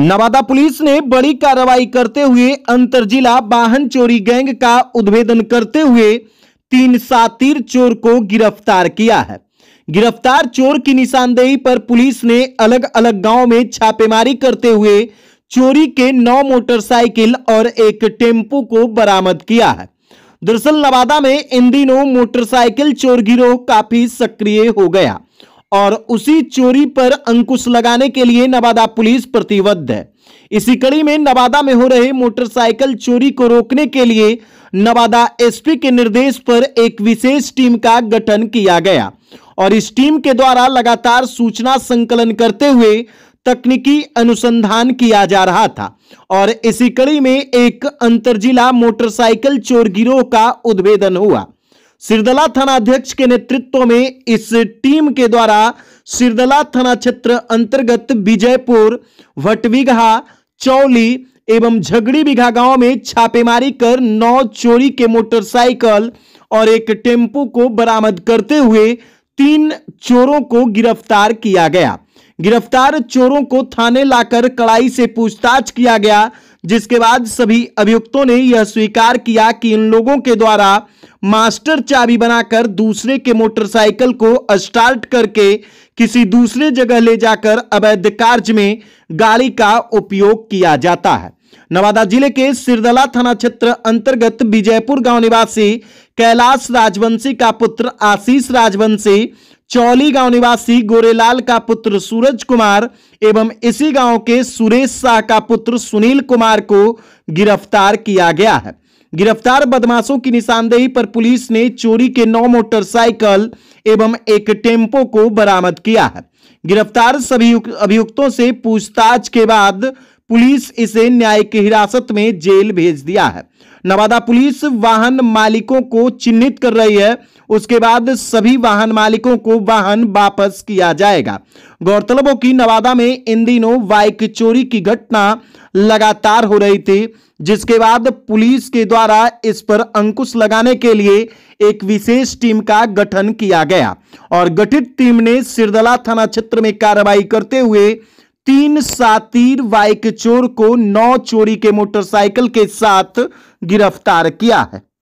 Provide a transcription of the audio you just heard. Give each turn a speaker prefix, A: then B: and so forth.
A: Nawada police ने बड़ी कार्रवाई करते हुए अंतर जिला वाहन चोरी गैंग का उद्भेदन करते हुए तीन सातिर चोर को गिरफ्तार किया है गिरफ्तार चोर की निशानदेही पर पुलिस ने अलग अलग गांव में छापेमारी करते हुए चोरी के नौ मोटरसाइकिल और एक टेम्पो को बरामद किया है दरअसल नवादा में इन दिनों मोटरसाइकिल चोर गिरोह काफी सक्रिय हो गया और उसी चोरी पर अंकुश लगाने के लिए नवादा पुलिस प्रतिबद्ध है इसी कड़ी में नवादा में हो रहे मोटरसाइकिल चोरी को रोकने के लिए नवादा एसपी के निर्देश पर एक विशेष टीम का गठन किया गया और इस टीम के द्वारा लगातार सूचना संकलन करते हुए तकनीकी अनुसंधान किया जा रहा था और इसी कड़ी में एक जिला मोटरसाइकिल चोर गिरोह का उद्भेदन हुआ सिरदला थाना अध्यक्ष के नेतृत्व में इस टीम के द्वारा सिरदला थाना क्षेत्र अंतर्गत विजयपुर वटविघा चौली एवं झगड़ी बिघा गांव में छापेमारी कर नौ चोरी के मोटरसाइकिल और एक टेम्पो को बरामद करते हुए तीन चोरों को गिरफ्तार किया गया गिरफ्तार चोरों को थाने लाकर कड़ाई से पूछताछ किया गया जिसके बाद सभी अभियुक्तों ने यह स्वीकार किया कि इन लोगों के द्वारा मास्टर चाबी बनाकर दूसरे के मोटरसाइकिल को स्टार्ट करके किसी दूसरे जगह ले जाकर अवैध कार्य में गाड़ी का उपयोग किया जाता है नवादा जिले के सिरदला थाना क्षेत्र अंतर्गत विजयपुर गांव निवासी कैलाश राजवंशी का पुत्र आशीष राजवंशी चौली गांव निवासी गोरेलाल का पुत्र सूरज कुमार एवं इसी गांव के सुरेश शाह का पुत्र सुनील कुमार को गिरफ्तार किया गया है गिरफ्तार बदमाशों की निशानदेही पर पुलिस ने चोरी के नौ मोटरसाइकिल एवं एक टेम्पो को बरामद किया है गिरफ्तार सभी अभियुक्तों से पूछताछ के बाद पुलिस इसे न्यायिक हिरासत में जेल भेज दिया है नवादा पुलिस वाहन मालिकों को चिन्हित कर रही है उसके बाद सभी वाहन मालिकों को वाहन वापस किया जाएगा गौरतलब हो कि नवादा में इन दिनों बाइक चोरी की घटना लगातार हो रही थी जिसके बाद पुलिस के द्वारा इस पर अंकुश लगाने के लिए एक विशेष टीम का गठन किया गया और गठित टीम ने सिरदला थाना क्षेत्र में कार्रवाई करते हुए तीन सातीर बाइक चोर को नौ चोरी के मोटरसाइकिल के साथ गिरफ्तार किया है